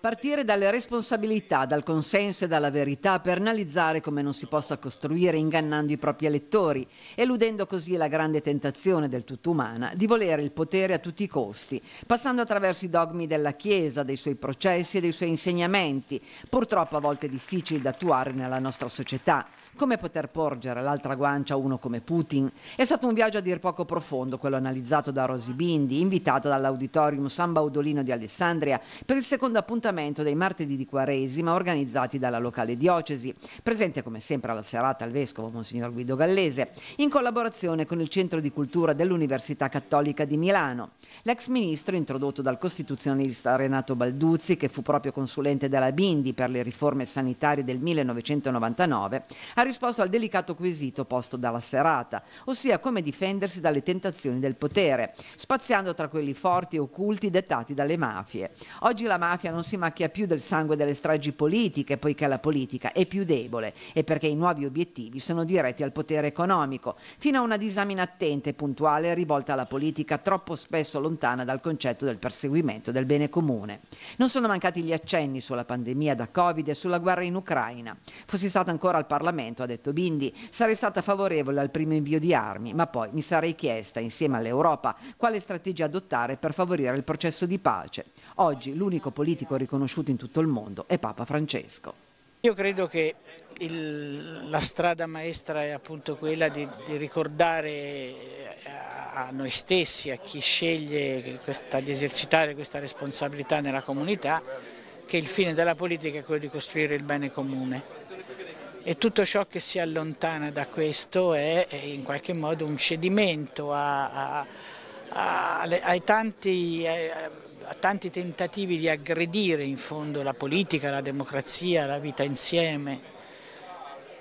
Partire dalle responsabilità, dal consenso e dalla verità per analizzare come non si possa costruire ingannando i propri elettori, eludendo così la grande tentazione del tutto umana di volere il potere a tutti i costi, passando attraverso i dogmi della Chiesa, dei suoi processi e dei suoi insegnamenti, purtroppo a volte difficili da attuare nella nostra società. Come poter porgere l'altra guancia a uno come Putin? È stato un viaggio a dir poco profondo, quello analizzato da Rosi Bindi, invitata dall'Auditorium San Baudolino di Alessandria per il secondo appuntamento dei martedì di Quaresima organizzati dalla locale diocesi, presente come sempre alla serata il vescovo Monsignor Guido Gallese, in collaborazione con il Centro di Cultura dell'Università Cattolica di Milano. L'ex ministro introdotto dal costituzionalista Renato Balduzzi, che fu proprio consulente della Bindi per le riforme sanitarie del 1999, ha risposto al delicato quesito posto dalla serata, ossia come difendersi dalle tentazioni del potere, spaziando tra quelli forti e occulti dettati dalle mafie. Oggi la mafia non si macchia più del sangue delle stragi politiche, poiché la politica è più debole e perché i nuovi obiettivi sono diretti al potere economico, fino a una disamina attenta e puntuale rivolta alla politica troppo spesso lontana dal concetto del perseguimento del bene comune. Non sono mancati gli accenni sulla pandemia da Covid e sulla guerra in Ucraina. Fossi stata ancora al Parlamento ha detto Bindi, sarei stata favorevole al primo invio di armi, ma poi mi sarei chiesta, insieme all'Europa, quale strategia adottare per favorire il processo di pace. Oggi l'unico politico riconosciuto in tutto il mondo è Papa Francesco. Io credo che il, la strada maestra è appunto quella di, di ricordare eh, a, a noi stessi, a chi sceglie questa, di esercitare questa responsabilità nella comunità, che il fine della politica è quello di costruire il bene comune e tutto ciò che si allontana da questo è, è in qualche modo un cedimento a, a, a, ai tanti, eh, a tanti tentativi di aggredire in fondo la politica, la democrazia, la vita insieme.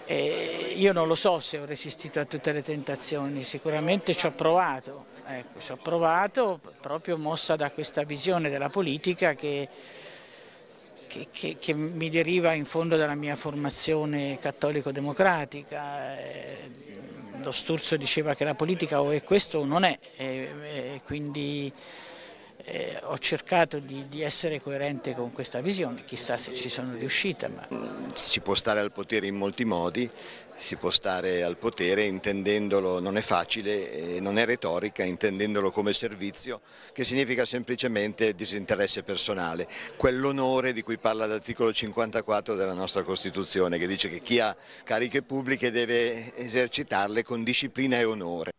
E io non lo so se ho resistito a tutte le tentazioni, sicuramente ci ho provato, ecco, ci ho provato proprio mossa da questa visione della politica che che, che, che, mi deriva in fondo dalla mia formazione cattolico-democratica. Eh, lo Sturzo diceva che la politica o è questo o non è, e, eh, e eh, quindi eh, ho cercato di, di, essere coerente con questa visione, chissà se ci sono riuscita. Ma... Mm, si può stare al potere in molti modi, si può stare al potere intendendolo, non è facile, eh, non è retorica, intendendolo come servizio, che significa semplicemente disinteresse personale, quell'onore di cui parla l'articolo 54 della nostra Costituzione, che dice che chi ha cariche pubbliche deve esercitarle con disciplina e onore.